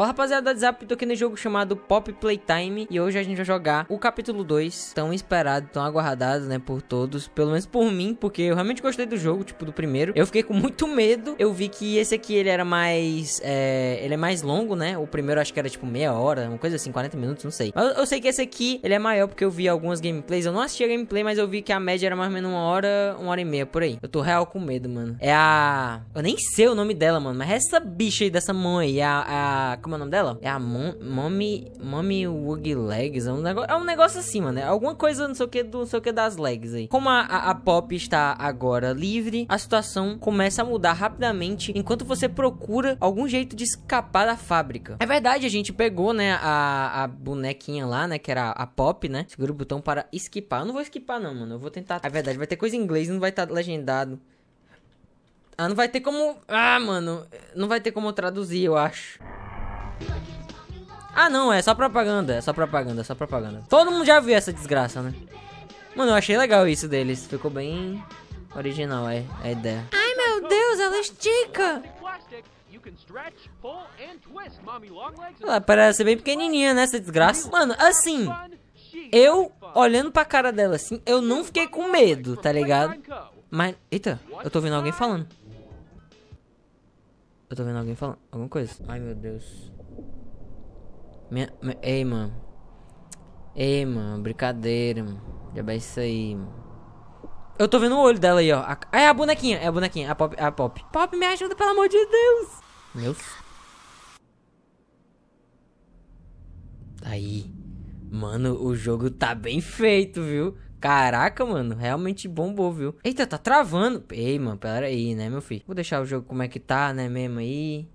Fala rapaziada do WhatsApp, tô aqui no jogo chamado Pop Playtime e hoje a gente vai jogar o capítulo 2, tão esperado, tão aguardado, né, por todos, pelo menos por mim, porque eu realmente gostei do jogo, tipo, do primeiro. Eu fiquei com muito medo, eu vi que esse aqui ele era mais, é, ele é mais longo, né, o primeiro acho que era tipo meia hora, uma coisa assim, 40 minutos, não sei. Mas eu, eu sei que esse aqui, ele é maior porque eu vi algumas gameplays, eu não assisti a gameplay, mas eu vi que a média era mais ou menos uma hora, uma hora e meia, por aí. Eu tô real com medo, mano. É a... eu nem sei o nome dela, mano, mas é essa bicha aí, dessa mãe, a... a como é o nome dela? É a Mommy. Mommy Wug Legs. É um, negócio, é um negócio assim, mano. É alguma coisa, não sei o que, do, não sei o que das legs aí. Como a, a, a Pop está agora livre, a situação começa a mudar rapidamente enquanto você procura algum jeito de escapar da fábrica. É verdade, a gente pegou, né, a, a bonequinha lá, né, que era a Pop, né? Segura o botão para esquipar. Eu não vou esquipar, não, mano. Eu vou tentar. É verdade, vai ter coisa em inglês, não vai estar tá legendado. Ah, não vai ter como. Ah, mano. Não vai ter como traduzir, eu acho. Ah, não, é só propaganda, é só propaganda, é só propaganda. Todo mundo já viu essa desgraça, né? Mano, eu achei legal isso deles. Ficou bem original é, a é ideia. Ai, meu Deus, ela estica! Ela parece bem pequenininha, né, essa desgraça. Mano, assim, eu olhando pra cara dela assim, eu não fiquei com medo, tá ligado? Mas, eita, eu tô ouvindo alguém falando. Eu tô vendo alguém falando alguma coisa. Ai, meu Deus. Minha, ei, mano. Ei, mano, brincadeira, mano. Já vai isso aí, mano. Eu tô vendo o olho dela aí, ó. A, é a bonequinha, é a bonequinha, a Pop, a Pop. Pop, me ajuda, pelo amor de Deus. Meu... Tá aí. Mano, o jogo tá bem feito, viu? Caraca, mano, realmente bombou, viu? Eita, tá travando. Ei, mano, pera aí, né, meu filho? Vou deixar o jogo como é que tá, né, mesmo aí.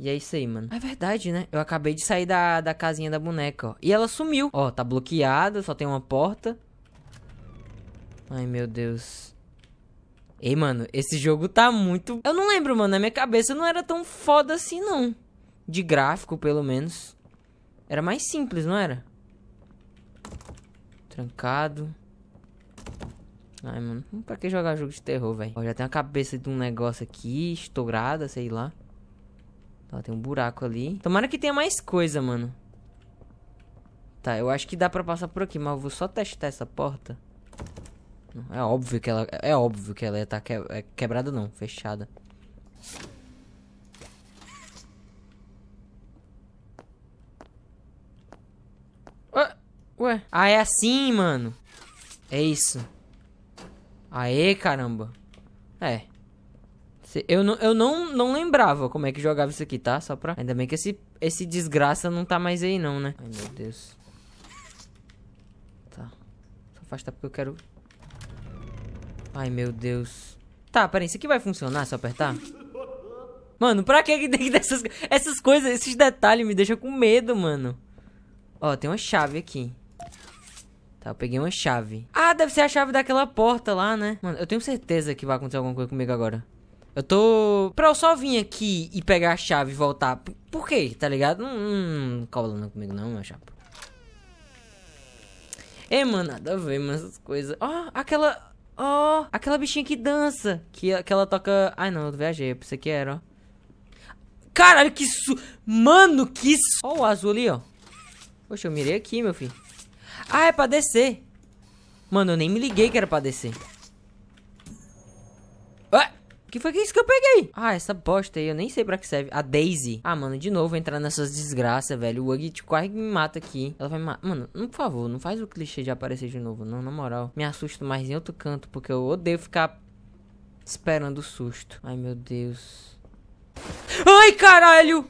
E é isso aí, mano. É verdade, né? Eu acabei de sair da, da casinha da boneca, ó. E ela sumiu. Ó, tá bloqueada, só tem uma porta. Ai, meu Deus. Ei, mano, esse jogo tá muito... Eu não lembro, mano. Na minha cabeça não era tão foda assim, não. De gráfico, pelo menos. Era mais simples, não era? Trancado. Ai, mano. Pra que jogar jogo de terror, velho? Ó, já tem a cabeça de um negócio aqui, estourada, sei lá. Tá, tem um buraco ali. Tomara que tenha mais coisa, mano. Tá, eu acho que dá pra passar por aqui, mas eu vou só testar essa porta. É óbvio que ela... É óbvio que ela tá que, é quebrada não, fechada. Ah, ué? Ah, é assim, mano. É isso. Aê, caramba. É. Eu, não, eu não, não lembrava como é que jogava isso aqui, tá? Só pra... Ainda bem que esse, esse desgraça não tá mais aí, não, né? Ai, meu Deus. Tá. Só afastar porque eu quero... Ai, meu Deus. Tá, peraí. Isso aqui vai funcionar se eu apertar? Mano, pra que tem que ter essas, essas coisas? Esses detalhes me deixam com medo, mano. Ó, tem uma chave aqui. Tá, eu peguei uma chave. Ah, deve ser a chave daquela porta lá, né? Mano, eu tenho certeza que vai acontecer alguma coisa comigo agora. Eu tô. Pra eu só vir aqui e pegar a chave e voltar. Por quê? Tá ligado? Não, não, não cola não comigo, não, meu chapa. É, mano, nada a ver, mas essas coisas. Ó, oh, aquela. Ó, oh, aquela bichinha que dança. Que, que ela toca. Ai, não, eu viajei. Eu pensei que era, ó. Caralho, que su... Mano, que su... Ó o azul ali, ó. Poxa, eu mirei aqui, meu filho. Ah, é pra descer. Mano, eu nem me liguei que era pra descer que foi isso que eu peguei? Ah, essa bosta aí, eu nem sei pra que serve. A Daisy. Ah, mano, de novo entrar nessas desgraças, velho. O Uggy tipo, quase me mata aqui. Ela vai me matar. Mano, não, por favor, não faz o clichê de aparecer de novo, não, na moral. Me assusto mais em outro canto, porque eu odeio ficar esperando o susto. Ai, meu Deus. Ai, caralho!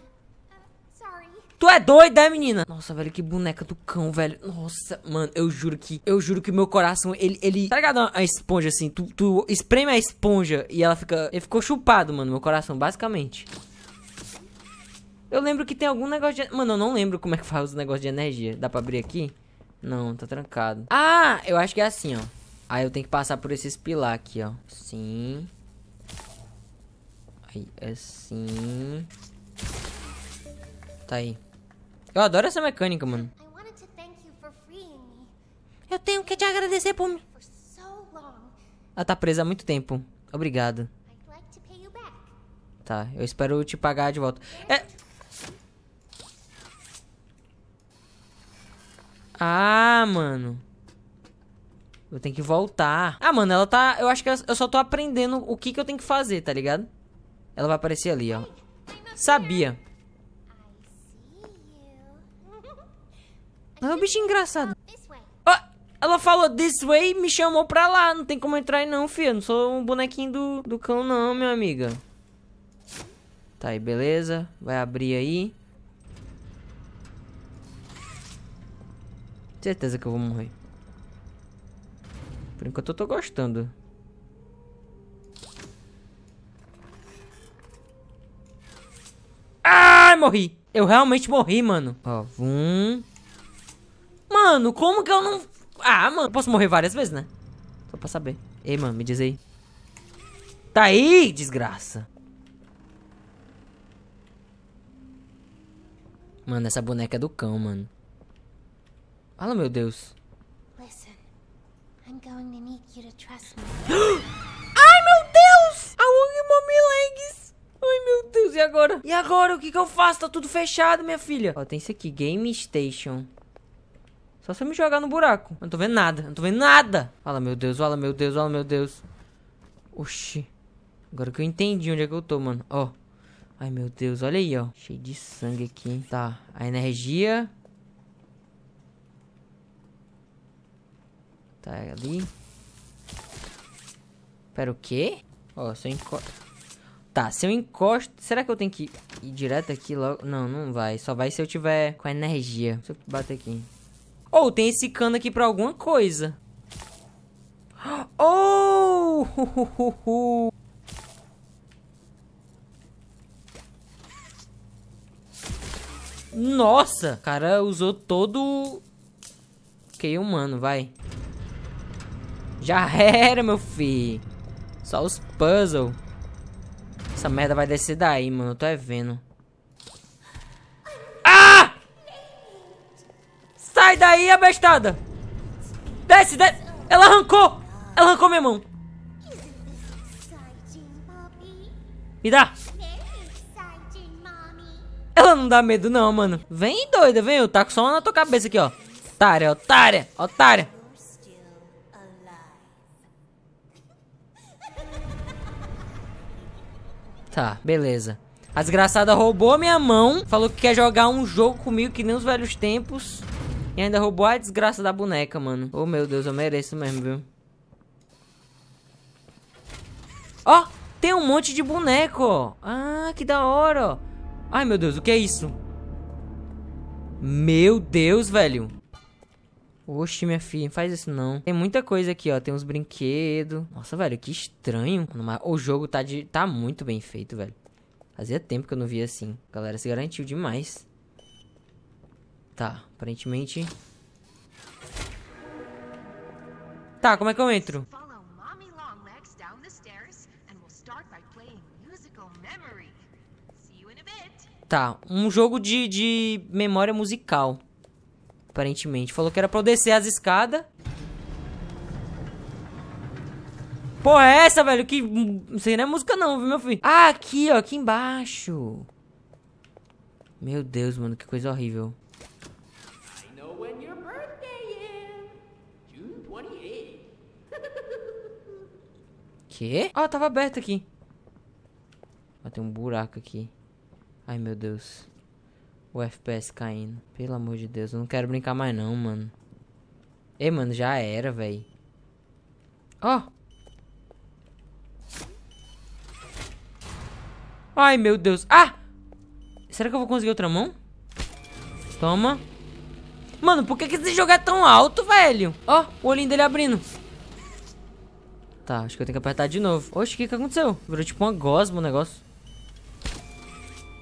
Tu é doida, é, menina? Nossa, velho, que boneca do cão, velho. Nossa, mano, eu juro que. Eu juro que meu coração, ele. ele tá ligado? A esponja assim. Tu, tu espreme a esponja e ela fica. Ele ficou chupado, mano, meu coração, basicamente. Eu lembro que tem algum negócio de. Mano, eu não lembro como é que faz os negócios de energia. Dá pra abrir aqui? Não, tá trancado. Ah, eu acho que é assim, ó. Aí eu tenho que passar por esses pilar aqui, ó. Sim. Aí, assim. Tá aí. Eu adoro essa mecânica, mano. Eu tenho que te agradecer por me... Ela tá presa há muito tempo. Obrigado. Tá, eu espero te pagar de volta. É... Ah, mano. Eu tenho que voltar. Ah, mano, ela tá... Eu acho que eu só tô aprendendo o que que eu tenho que fazer, tá ligado? Ela vai aparecer ali, ó. Sabia. Não é um bicho engraçado. Ah, ela falou this way me chamou pra lá. Não tem como entrar aí não, filho. Eu não sou um bonequinho do, do cão não, minha amiga. Tá aí, beleza. Vai abrir aí. Certeza que eu vou morrer. Por enquanto eu tô gostando. Ai, morri. Eu realmente morri, mano. Ó, vum. Mano, como que eu não... Ah, mano, eu posso morrer várias vezes, né? Só pra saber. Ei, mano, me diz aí. Tá aí, desgraça. Mano, essa boneca é do cão, mano. Fala, meu Deus. Ai, meu Deus! A Wong legs. Ai, meu Deus, e agora? E agora, o que que eu faço? Tá tudo fechado, minha filha. Ó, tem isso aqui, Game Station. Só se eu me jogar no buraco. Eu não tô vendo nada, eu não tô vendo nada. Fala, meu Deus, fala, meu Deus, fala, meu Deus. Oxi. Agora que eu entendi onde é que eu tô, mano. Ó. Ai, meu Deus, olha aí, ó. Cheio de sangue aqui, hein? Tá, a energia. Tá ali. Pera, o quê? Ó, se eu encosto... Tá, se eu encosto... Será que eu tenho que ir direto aqui logo? Não, não vai. Só vai se eu tiver com energia. Deixa eu bater aqui. Ou oh, tem esse cano aqui pra alguma coisa. Oh! Nossa! O cara usou todo... Ok, humano, vai. Já era, meu filho. Só os puzzles. Essa merda vai descer daí, mano. Eu tô é vendo. Sai daí, abestada! Desce, desce! Ela arrancou! Ela arrancou minha mão! Me dá! Ela não dá medo não, mano. Vem, doida, vem. Eu taco só uma na tua cabeça aqui, ó. Otária, otária, otária. Tá, beleza. A desgraçada roubou minha mão, falou que quer jogar um jogo comigo que nem os velhos tempos. E ainda roubou a desgraça da boneca, mano. Oh, meu Deus, eu mereço mesmo, viu? Ó, oh, tem um monte de boneco. Ah, que da hora. Ai, meu Deus, o que é isso? Meu Deus, velho. Oxe, minha filha, não faz isso não. Tem muita coisa aqui, ó. Tem uns brinquedos. Nossa, velho, que estranho. o jogo tá, de... tá muito bem feito, velho. Fazia tempo que eu não via assim. galera se garantiu demais. Tá, aparentemente... Tá, como é que eu entro? Tá, um jogo de, de memória musical. Aparentemente. Falou que era pra eu descer as escadas. Porra, é essa, velho? Que. Não sei, não é música, não, viu, meu filho? Ah, aqui, ó, aqui embaixo. Meu Deus, mano, que coisa horrível. Quê? Ah, tava aberto aqui. Ah, tem um buraco aqui. Ai, meu Deus. O FPS caindo. Pelo amor de Deus, eu não quero brincar mais não, mano. Ei, mano, já era, velho. Ó. Oh. Ai, meu Deus. Ah! Será que eu vou conseguir outra mão? Toma. Mano, por que, que esse jogo é tão alto, velho? Ó, oh, o olhinho dele abrindo tá. Acho que eu tenho que apertar de novo. Oxe, o que, que aconteceu? Virou tipo uma gosma o negócio.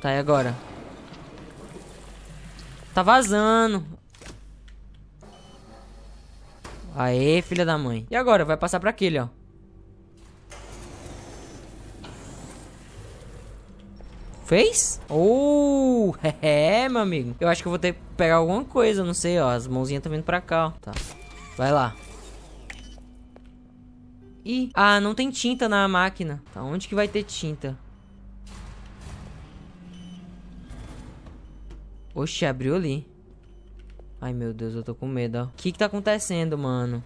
Tá, e agora? Tá vazando. Aê, filha da mãe. E agora? Vai passar pra aquele, ó. Fez? Oh, é, meu amigo. Eu acho que eu vou ter que pegar alguma coisa, não sei, ó. As mãozinhas estão vindo pra cá, ó. Tá. Vai lá. Ih, ah, não tem tinta na máquina. Tá, onde que vai ter tinta? Oxe, abriu ali. Ai, meu Deus, eu tô com medo, ó. O que que tá acontecendo, mano?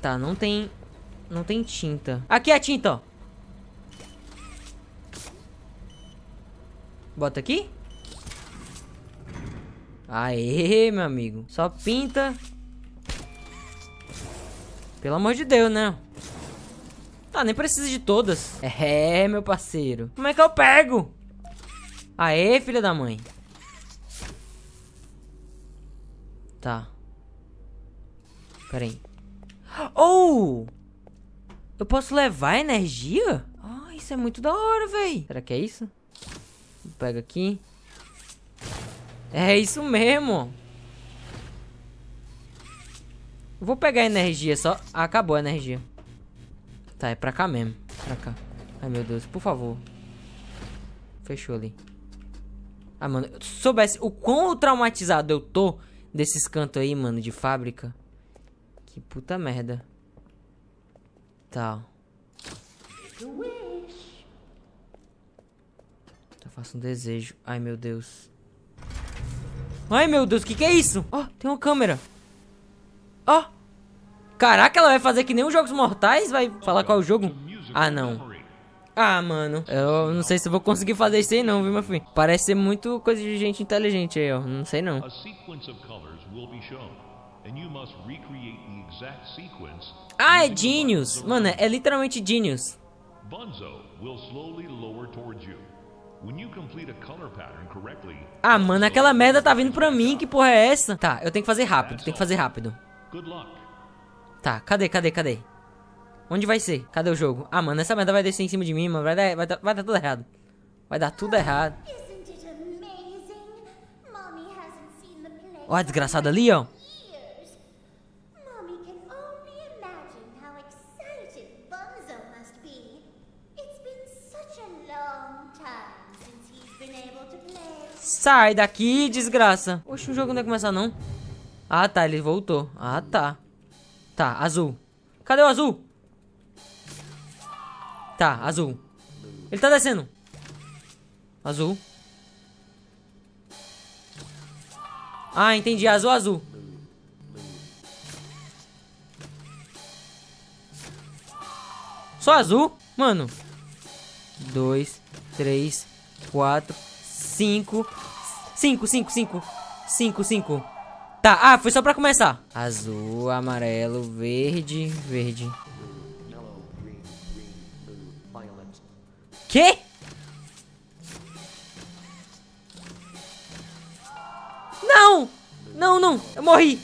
Tá, não tem... Não tem tinta. Aqui é a tinta, ó. Bota aqui? Aê, meu amigo. Só pinta. Pelo amor de Deus, né? Ah, nem precisa de todas. É, meu parceiro. Como é que eu pego? Aê, filha da mãe. Tá. Pera aí. Oh! Eu posso levar energia? Ah, isso é muito da hora, véi. Será que é isso? Pega aqui. É isso mesmo. vou pegar energia só. Ah, acabou a energia. Tá, é pra cá mesmo. Pra cá. Ai, meu Deus. Por favor. Fechou ali. Ah, mano. Se soubesse o quão traumatizado eu tô desses cantos aí, mano, de fábrica. Que puta merda. Tá, ó. Tá, faço um desejo. Ai, meu Deus. Ai, meu Deus, o que, que é isso? Ó, oh, tem uma câmera. Ó. Oh. Caraca, ela vai fazer que nem os Jogos Mortais? Vai falar qual é o jogo? Ah, não. Ah, mano. Eu não sei se vou conseguir fazer isso aí não, viu, meu filho? Parece ser muito coisa de gente inteligente aí, ó. Não sei não. Ah, é Genius. Mano, é literalmente Genius. Bunzo will slowly lower towards you. Ah, mano, aquela merda tá vindo pra mim, que porra é essa? Tá, eu tenho que fazer rápido, tem que fazer rápido. Tá, cadê, cadê, cadê? Onde vai ser? Cadê o jogo? Ah, mano, essa merda vai descer em cima de mim, mano, vai dar, vai dar, vai dar tudo errado. Vai dar tudo errado. Ó, a desgraçada ali, ó. Sai daqui, desgraça. Oxe, o jogo não ia começar, não. Ah, tá, ele voltou. Ah, tá. Tá, azul. Cadê o azul? Tá, azul. Ele tá descendo. Azul. Ah, entendi. Azul, azul. Só azul? Mano. Dois, três, quatro, cinco, Cinco, cinco, cinco. Cinco, cinco. Tá, ah, foi só pra começar. Azul, amarelo, verde, verde. Que? Não! Não, não, eu morri.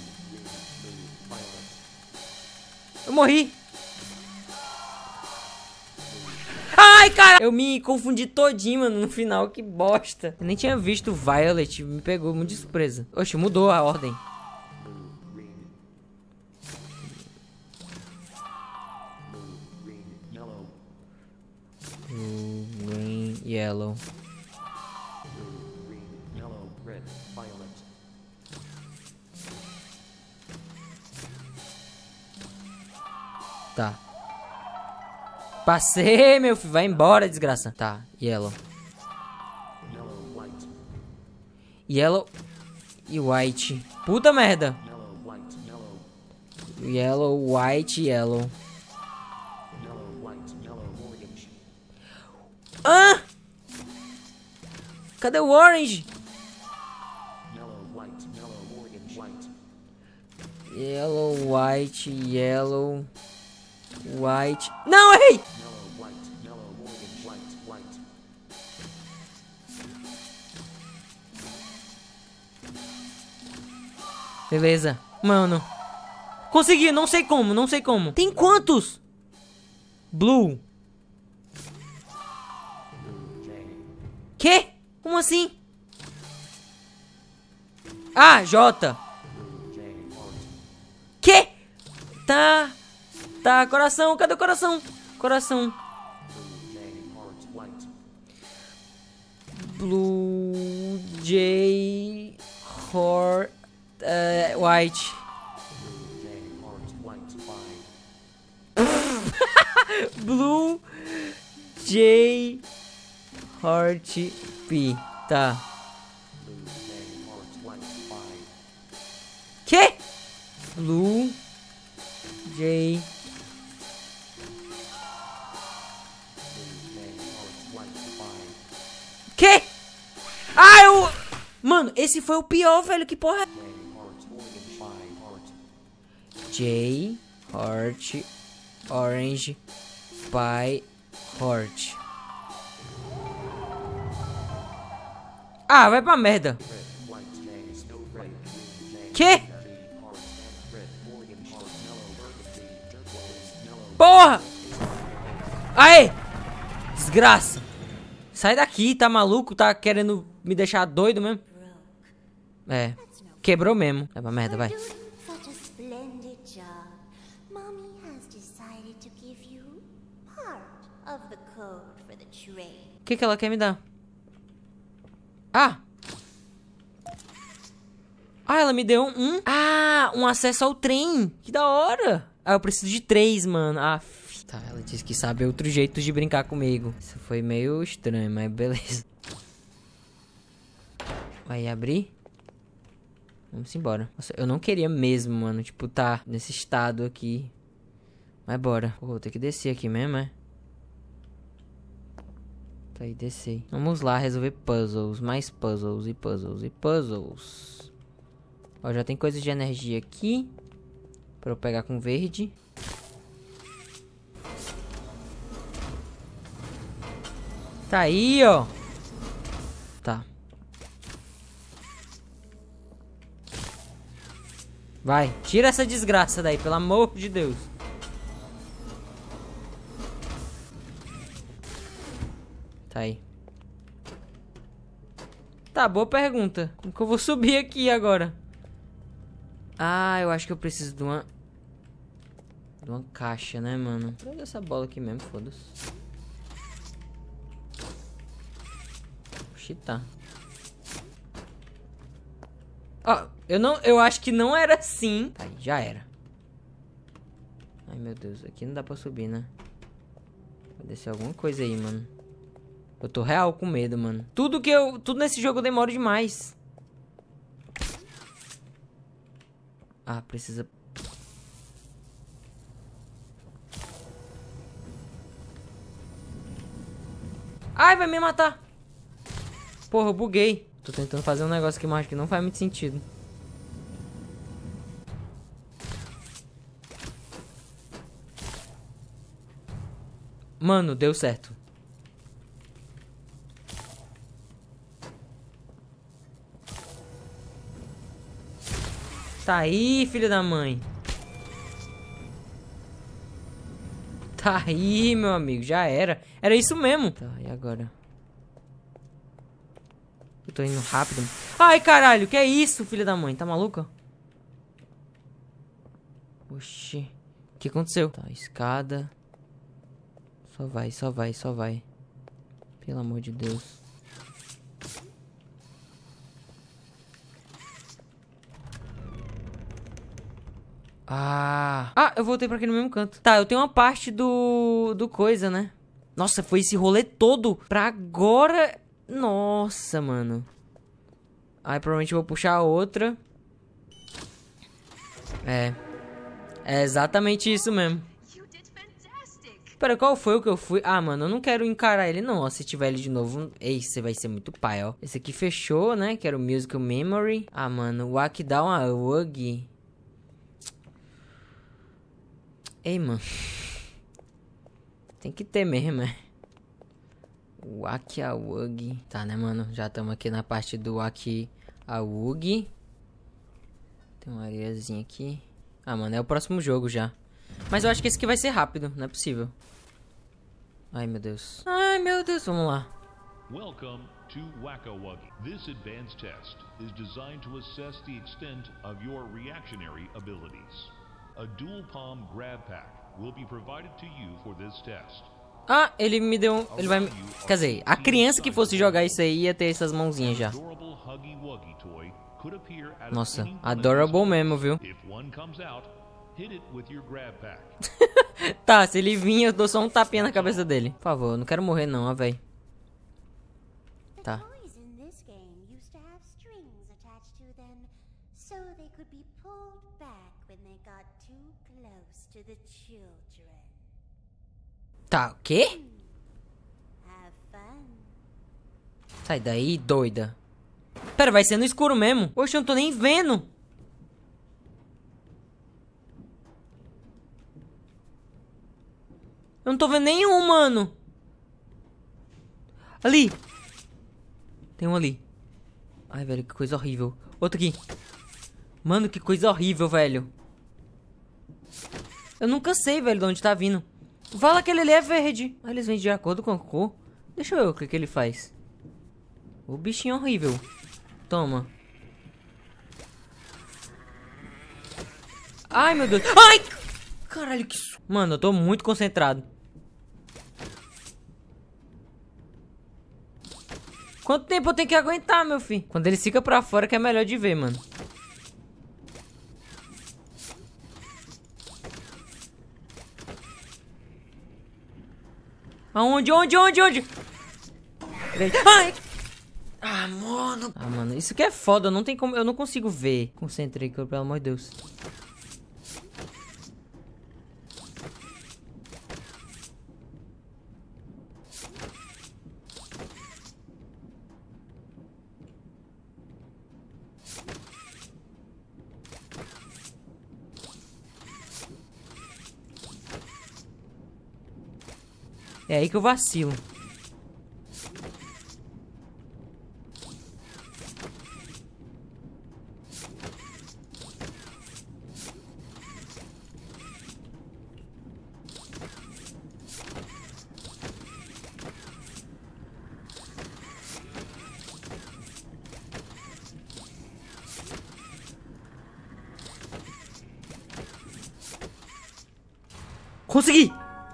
Eu morri. Ai, cara, eu me confundi todinho, mano, no final, que bosta. Eu nem tinha visto Violet, me pegou muito de surpresa. Oxe, mudou a ordem. Blue, green, yellow. Tá. Passei, meu filho. Vai embora, desgraça. Tá, yellow. Yellow e white. Puta merda. Yellow, white, yellow. Ah! Cadê o orange? Yellow, white, yellow. White. Não, errei! Beleza. Mano. Consegui, não sei como, não sei como. Tem quantos? Blue. Que? Como assim? Ah, J. Que? Tá. Tá, coração, cadê o coração? Coração. Blue Jay heart uh, White. Blue J Heart P. Tá. Que? Blue J Quê? Ah, eu... Mano, esse foi o pior, velho. Que porra... É- J, Hort, Orange, Pie, Hort. Ah, vai pra merda. Que? Porra! Aê! Desgraça! Sai daqui, tá maluco? Tá querendo me deixar doido mesmo? É. Quebrou mesmo. É uma merda, vai. O que, que ela quer me dar? Ah! Ah, ela me deu um... Ah, um acesso ao trem. Que da hora. Ah, eu preciso de três, mano. Ah, tá. Ela disse que sabe outro jeito de brincar comigo. Isso foi meio estranho, mas beleza. Vai abrir? Vamos embora. Nossa, eu não queria mesmo, mano, tipo, tá nesse estado aqui. Mas bora. Pô, vou ter que descer aqui mesmo, é? Tá aí, desci. Vamos lá resolver puzzles, mais puzzles e puzzles e puzzles. Ó, já tem coisa de energia aqui. Pra eu pegar com verde. Tá aí, ó. Tá. Vai, tira essa desgraça daí, pelo amor de Deus. Tá aí. Tá, boa pergunta. Como que eu vou subir aqui agora? Ah, eu acho que eu preciso de uma... De uma caixa, né, mano? Cadê essa bola aqui mesmo? Foda-se. cheatar. Ó, oh, eu não... Eu acho que não era assim. Tá, já era. Ai, meu Deus. Aqui não dá pra subir, né? Vai descer alguma coisa aí, mano. Eu tô real com medo, mano. Tudo que eu... Tudo nesse jogo eu demoro demais. Ah, precisa... Ai, vai me matar. Porra, eu buguei. Tô tentando fazer um negócio que mais que não faz muito sentido. Mano, deu certo. Tá aí, filho da mãe. Tá aí, meu amigo. Já era. Era isso mesmo. Tá, e agora? Eu tô indo rápido. Ai, caralho, que é isso, filho da mãe? Tá maluca? Oxi. O que aconteceu? Tá, escada. Só vai, só vai, só vai. Pelo amor de Deus. Ah. Ah, eu voltei pra aquele mesmo canto. Tá, eu tenho uma parte do... do coisa, né? Nossa, foi esse rolê todo pra agora nossa, mano. Aí provavelmente eu vou puxar outra. É. É exatamente isso mesmo. Pera, qual foi o que eu fui? Ah, mano, eu não quero encarar ele não, ó. Se tiver ele de novo... Ei, você vai ser muito pai, ó. Esse aqui fechou, né? Que era o Musical Memory. Ah, mano, o Down a Wug. Ei, mano. Tem que ter mesmo, é. Waki Awug. Tá, né, mano? Já estamos aqui na parte do Awug. Tem uma areiazinha aqui. Ah, mano, é o próximo jogo já. Mas eu acho que esse aqui vai ser rápido, não é possível. Ai, meu Deus. Ai, meu Deus, vamos lá. Welcome to Wackawuggy. This advanced test is designed to assess the extent of your reactionary abilities. A dual palm grab pack will be provided to you for this test. Ah, ele me deu um... Ele vai... Quer dizer, a criança que fosse jogar isso aí ia ter essas mãozinhas já. Nossa, adorable mesmo, viu? tá, se ele vinha, eu dou só um tapinha na cabeça dele. Por favor, eu não quero morrer não, ó, véi. Tá. So they could be pulled back when they got too close to the children. Tá, o quê? Sai daí, doida. Pera, vai ser no escuro mesmo. Oxe, eu não tô nem vendo. Eu não tô vendo nenhum, mano. Ali. Tem um ali. Ai, velho, que coisa horrível. Outro aqui. Mano, que coisa horrível, velho. Eu nunca sei, velho, de onde tá vindo fala que ele é verde. Eles vêm de acordo com a cor. Deixa eu ver o que, que ele faz. O bichinho é horrível. Toma. Ai, meu Deus. Ai! Caralho, que... Su... Mano, eu tô muito concentrado. Quanto tempo eu tenho que aguentar, meu filho? Quando ele fica pra fora que é melhor de ver, mano. Aonde, onde, onde, onde? Ai! Ah, mano. Ah, mano, isso que é foda, não tem como, eu não consigo ver. Concentrei, pelo amor de Deus. É aí que eu vacilo.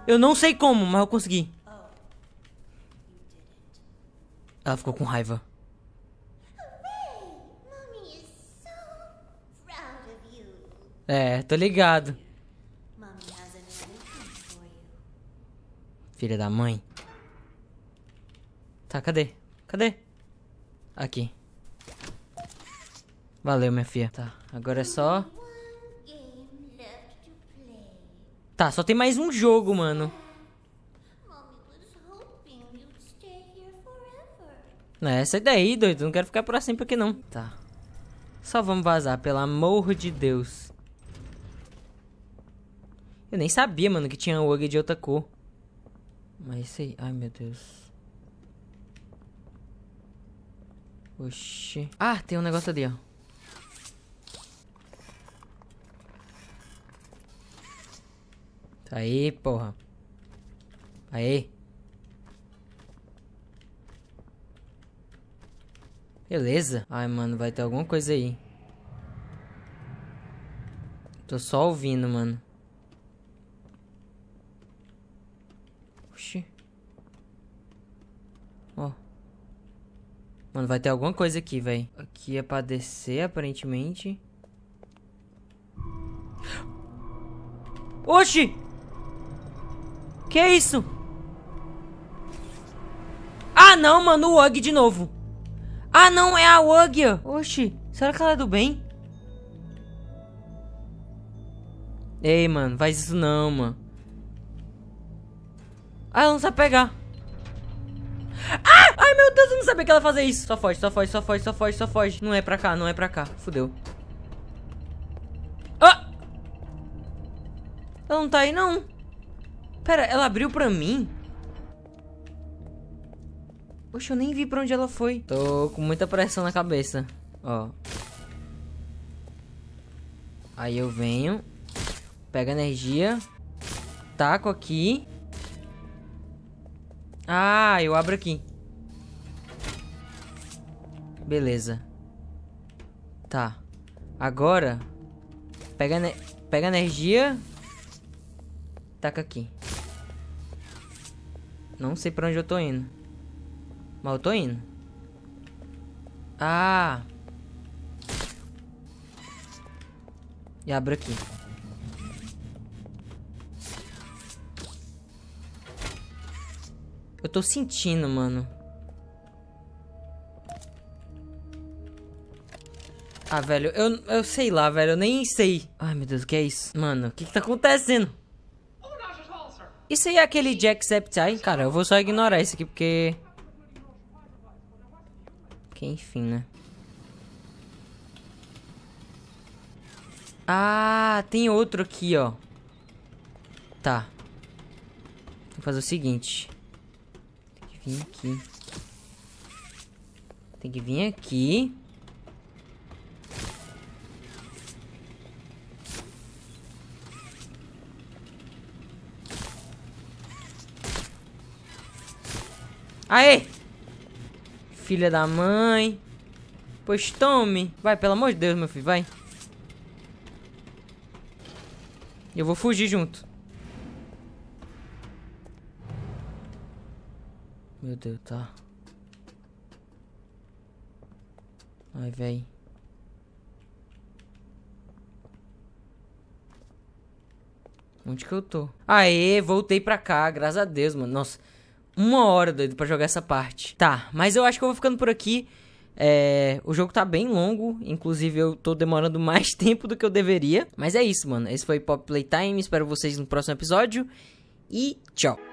Eu não sei como, mas eu consegui. Ela ficou com raiva. É, tô ligado. Filha da mãe. Tá, cadê? Cadê? Aqui. Valeu, minha filha. Tá, agora é só Tá, só tem mais um jogo, mano. É, essa daí, doido. Não quero ficar por sempre assim, aqui, não. Tá. Só vamos vazar, pelo amor de Deus. Eu nem sabia, mano, que tinha um de outra cor. Mas isso aí... Ai, meu Deus. Oxi. Ah, tem um negócio ali, ó. Aí, porra. Aí. Beleza. Ai, mano, vai ter alguma coisa aí. Tô só ouvindo, mano. Oxi. Ó. Mano, vai ter alguma coisa aqui, véi. Aqui é pra descer, aparentemente. Oxi! Que isso? Ah, não, mano, o Ug de novo. Ah, não, é a Ugia. Oxi, será que ela é do bem? Ei, mano, faz isso não, mano. Ah, ela não sabe pegar. Ah! Ai, meu Deus, eu não sabia que ela fazia isso. Só foge, só foge, só foge, só foge, só foge. Não é pra cá, não é pra cá. Fudeu. Ah! Ela não tá aí, não. Pera, ela abriu pra mim? Poxa, eu nem vi pra onde ela foi. Tô com muita pressão na cabeça. Ó. Aí eu venho. Pega energia. Taco aqui. Ah, eu abro aqui. Beleza. Tá. Agora. Pega, pega energia. Taca aqui. Não sei pra onde eu tô indo. Mas eu tô indo. Ah! E abro aqui. Eu tô sentindo, mano. Ah, velho, eu, eu sei lá, velho, eu nem sei. Ai, meu Deus, o que é isso? Mano, o que que tá acontecendo? Isso aí é aquele Jacksepticeye? Cara, eu vou só ignorar isso aqui, porque... Que enfim, né? Ah, tem outro aqui, ó. Tá. Vou fazer o seguinte. Tem que vir aqui. Tem que vir aqui. Aê! Filha da mãe. Pois tome. Vai, pelo amor de Deus, meu filho, vai. Eu vou fugir junto. Meu Deus, tá. Ai, velho. Onde que eu tô? Aê, voltei pra cá, graças a Deus, mano. Nossa, uma hora, doido, pra jogar essa parte. Tá, mas eu acho que eu vou ficando por aqui. É, o jogo tá bem longo, inclusive eu tô demorando mais tempo do que eu deveria. Mas é isso, mano. Esse foi Pop Playtime. Espero vocês no próximo episódio. E tchau.